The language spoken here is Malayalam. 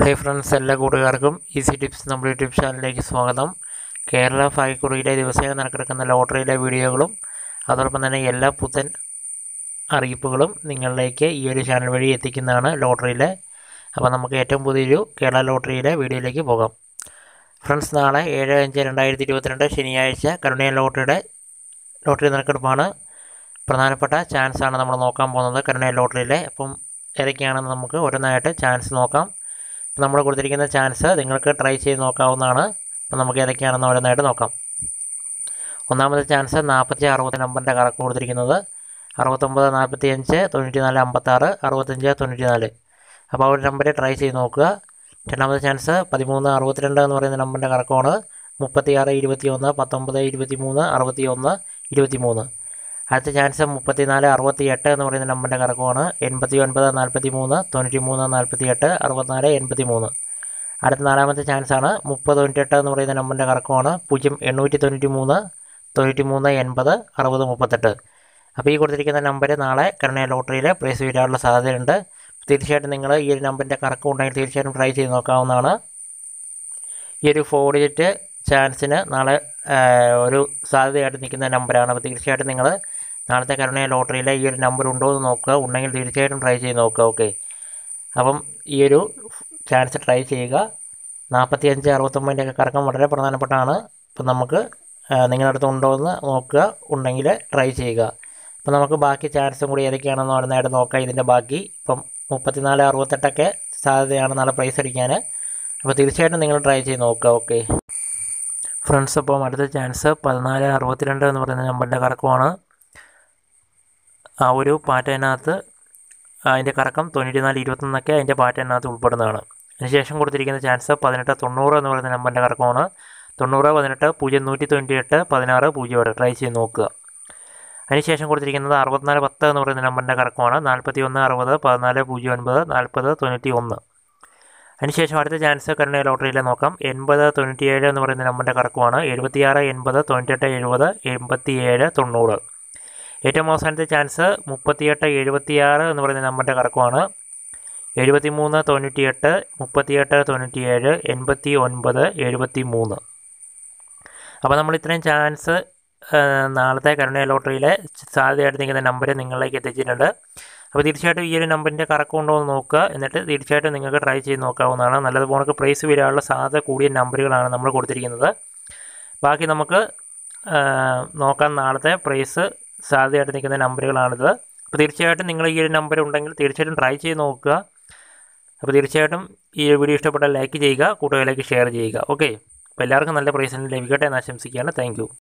ഹായ് ഫ്രണ്ട്സ് എല്ലാ കൂട്ടുകാർക്കും ഈസി ടിപ്സ് നമ്മുടെ യൂട്യൂബ് ചാനലിലേക്ക് സ്വാഗതം കേരള ഫായ്ക്കുറിയിലെ ദിവസേന നടക്കിടക്കുന്ന ലോട്ടറിയിലെ വീഡിയോകളും അതോടൊപ്പം തന്നെ എല്ലാ പുത്തൻ അറിയിപ്പുകളും നിങ്ങളിലേക്ക് ഈ ഒരു ചാനൽ വഴി എത്തിക്കുന്നതാണ് ലോട്ടറിയിലെ അപ്പോൾ നമുക്ക് ഏറ്റവും പുതിയൊരു കേരള ലോട്ടറിയിലെ വീഡിയോയിലേക്ക് പോകാം ഫ്രണ്ട്സ് നാളെ ഏഴ് അഞ്ച് രണ്ടായിരത്തി ഇരുപത്തിരണ്ട് ശനിയാഴ്ച കരുണയ ലോട്ടറിയുടെ ലോട്ടറി നറുക്കെടുപ്പാണ് പ്രധാനപ്പെട്ട ചാൻസാണ് നമ്മൾ നോക്കാൻ പോകുന്നത് കരുണയ ലോട്ടറിയിലെ അപ്പം ഏതൊക്കെയാണെന്ന് നമുക്ക് ഓരോന്നായിട്ട് ചാൻസ് നോക്കാം അപ്പോൾ നമ്മൾ കൊടുത്തിരിക്കുന്ന ചാൻസ് നിങ്ങൾക്ക് ട്രൈ ചെയ്ത് നോക്കാവുന്നതാണ് അപ്പോൾ നമുക്ക് ഏതൊക്കെയാണെന്ന് ഓരോന്നായിട്ട് നോക്കാം ഒന്നാമത്തെ ചാൻസ് നാൽപ്പത്തി അറുപത്തി നമ്പറിൻ്റെ കണക്ക് കൊടുത്തിരിക്കുന്നത് അറുപത്തൊമ്പത് നാൽപ്പത്തി അഞ്ച് തൊണ്ണൂറ്റി നാല് അമ്പത്താറ് അറുപത്തഞ്ച് തൊണ്ണൂറ്റി നാല് അപ്പോൾ ആ ഒരു നമ്പർ ട്രൈ ചെയ്ത് നോക്കുക രണ്ടാമത്തെ ചാൻസ് പതിമൂന്ന് അറുപത്തിരണ്ട് എന്ന് പറയുന്ന നമ്പറിൻ്റെ കറക്കമാണ് മുപ്പത്തി ആറ് ഇരുപത്തി ഒന്ന് പത്തൊമ്പത് ഇരുപത്തി മൂന്ന് അറുപത്തി ഒന്ന് ഇരുപത്തി മൂന്ന് അടുത്ത ചാൻസ് മുപ്പത്തിനാല് അറുപത്തി എട്ട് എന്ന് പറയുന്ന നമ്പറിൻ്റെ കറക്കമാണ് എൺപത്തി ഒൻപത് നാൽപ്പത്തി മൂന്ന് തൊണ്ണൂറ്റി മൂന്ന് നാൽപ്പത്തി എട്ട് അറുപത്തിനാല് എൺപത്തി മൂന്ന് അടുത്ത നാലാമത്തെ ചാൻസാണ് മുപ്പത് തൊണ്ണൂറ്റെട്ട് എന്ന് പറയുന്ന നമ്പറിൻ്റെ കറക്കമാണ് പൂജ്യം എണ്ണൂറ്റി തൊണ്ണൂറ്റി മൂന്ന് തൊണ്ണൂറ്റി മൂന്ന് എൺപത് അറുപത് മുപ്പത്തെട്ട് അപ്പോൾ ഈ കൊടുത്തിരിക്കുന്ന നമ്പർ നാളെ കരണയ ലോട്ടറിയിൽ പ്രൈസ് വരാനുള്ള സാധ്യതയുണ്ട് തീർച്ചയായിട്ടും നിങ്ങൾ ഈ ഒരു നമ്പറിൻ്റെ കറക്കം ഉണ്ടെങ്കിൽ തീർച്ചയായിട്ടും ട്രൈ ചെയ്ത് നോക്കാവുന്നതാണ് ഈ ഒരു ഫോർ ഡിജിറ്റ് ചാൻസിന് നാളെ ഒരു സാധ്യതയായിട്ട് നിൽക്കുന്ന നമ്പറാണ് അപ്പോൾ തീർച്ചയായിട്ടും നിങ്ങൾ നാളത്തെ കരുണയ ലോട്ടറിയിലെ ഈ ഒരു നമ്പർ ഉണ്ടോ എന്ന് നോക്കുക ഉണ്ടെങ്കിൽ തീർച്ചയായിട്ടും ട്രൈ ചെയ്ത് നോക്കുക ഓക്കെ അപ്പം ഈ ഒരു ചാൻസ് ട്രൈ ചെയ്യുക നാൽപ്പത്തി അഞ്ച് അറുപത്തൊമ്പതിൻ്റെയൊക്കെ കറക്കം വളരെ പ്രധാനപ്പെട്ടാണ് അപ്പം നമുക്ക് നിങ്ങളുടെ അടുത്ത് ഉണ്ടോ എന്ന് നോക്കുക ഉണ്ടെങ്കിൽ ട്രൈ ചെയ്യുക അപ്പം നമുക്ക് ബാക്കി ചാൻസും കൂടി ഏതൊക്കെയാണെന്ന് പറയുന്നതായിട്ട് നോക്കാം ഇതിൻ്റെ ബാക്കി ഇപ്പം മുപ്പത്തിനാല് അറുപത്തെട്ടൊക്കെ സാധ്യതയാണ് നാളെ പ്രൈസ് അടിക്കാൻ അപ്പോൾ തീർച്ചയായിട്ടും നിങ്ങൾ ട്രൈ ചെയ്ത് നോക്കുക ഓക്കെ ഫ്രണ്ട്സ് അപ്പം അടുത്ത ചാൻസ് പതിനാല് അറുപത്തിരണ്ട് എന്ന് പറയുന്ന നമ്പറിൻ്റെ കറക്കമാണ് ആ ഒരു പാറ്റേനകത്ത് അതിൻ്റെ കറക്കം തൊണ്ണൂറ്റി നാല് ഇരുപത്തൊന്നൊക്കെ അതിൻ്റെ പാറ്റേനകത്ത് ഉൾപ്പെടുന്നതാണ് അതിനുശേഷം കൊടുത്തിരിക്കുന്ന ചാൻസ് പതിനെട്ട് തൊണ്ണൂറ് എന്ന് പറയുന്ന നമ്പറിൻ്റെ കറക്കമാണ് തൊണ്ണൂറ് പതിനെട്ട് പൂജ്യം നൂറ്റി തൊണ്ണൂറ്റി എട്ട് പതിനാറ് പൂജ്യം ആറ് ട്രൈ ചെയ്ത് നോക്കുക അതിനുശേഷം കൊടുത്തിരിക്കുന്നത് അറുപത്തിനാല് പത്ത് എന്ന് പറയുന്ന നമ്പറിൻ്റെ കറക്കമാണ് നാൽപ്പത്തി ഒന്ന് അറുപത് പതിനാല് പൂജ്യം ഒൻപത് നാൽപ്പത് തൊണ്ണൂറ്റി ഒന്ന് അതിനുശേഷം അടുത്ത ചാൻസ് കരുണ ലോട്ടറിയിൽ നോക്കാം എൺപത് തൊണ്ണൂറ്റിയേഴ് എന്ന് പറയുന്ന നമ്പറിൻ്റെ കറക്കമാണ് എഴുപത്തിയാറ് എൺപത് തൊണ്ണൂറ്റെട്ട് എഴുപത് എൺപത്തി ഏഴ് തൊണ്ണൂറ് ഏറ്റവും അവസാനത്തെ ചാൻസ് മുപ്പത്തിയെട്ട് എഴുപത്തിയാറ് എന്ന് പറയുന്ന നമ്പറിൻ്റെ കറക്കമാണ് എഴുപത്തിമൂന്ന് തൊണ്ണൂറ്റിയെട്ട് മുപ്പത്തിയെട്ട് തൊണ്ണൂറ്റിയേഴ് എൺപത്തി ഒൻപത് എഴുപത്തി മൂന്ന് അപ്പോൾ നമ്മൾ ഇത്രയും ചാൻസ് നാളത്തെ കരുണയ ലോട്ടറിയിലെ സാധ്യതയായിട്ട് നിൽക്കുന്ന നമ്പർ നിങ്ങളിലേക്ക് എത്തിച്ചിട്ടുണ്ട് അപ്പോൾ തീർച്ചയായിട്ടും ഈ ഒരു നമ്പറിൻ്റെ കറക്കമുണ്ടോ എന്ന് നോക്കുക എന്നിട്ട് തീർച്ചയായിട്ടും നിങ്ങൾക്ക് ട്രൈ ചെയ്ത് നോക്കാവുന്നതാണ് നല്ലതുപോലെ പ്രൈസ് വരാനുള്ള സാധ്യത കൂടിയ നമ്പറുകളാണ് നമ്മൾ കൊടുത്തിരിക്കുന്നത് ബാക്കി നമുക്ക് നോക്കാം നാളത്തെ പ്രൈസ് സാധ്യതയായിട്ട് നിൽക്കുന്ന നമ്പറുകളാണിത് അപ്പോൾ തീർച്ചയായിട്ടും നിങ്ങൾ ഈ ഒരു നമ്പർ ഉണ്ടെങ്കിൽ തീർച്ചയായിട്ടും ട്രൈ ചെയ്ത് നോക്കുക അപ്പോൾ തീർച്ചയായിട്ടും ഈ വീഡിയോ ഇഷ്ടപ്പെട്ടാൽ ലൈക്ക് ചെയ്യുക കൂട്ടുകാരിലേക്ക് ഷെയർ ചെയ്യുക ഓക്കെ അപ്പോൾ എല്ലാവർക്കും നല്ല പ്രൈസ് ലഭിക്കട്ടെ എന്ന് ആശംസിക്കുകയാണ് താങ്ക്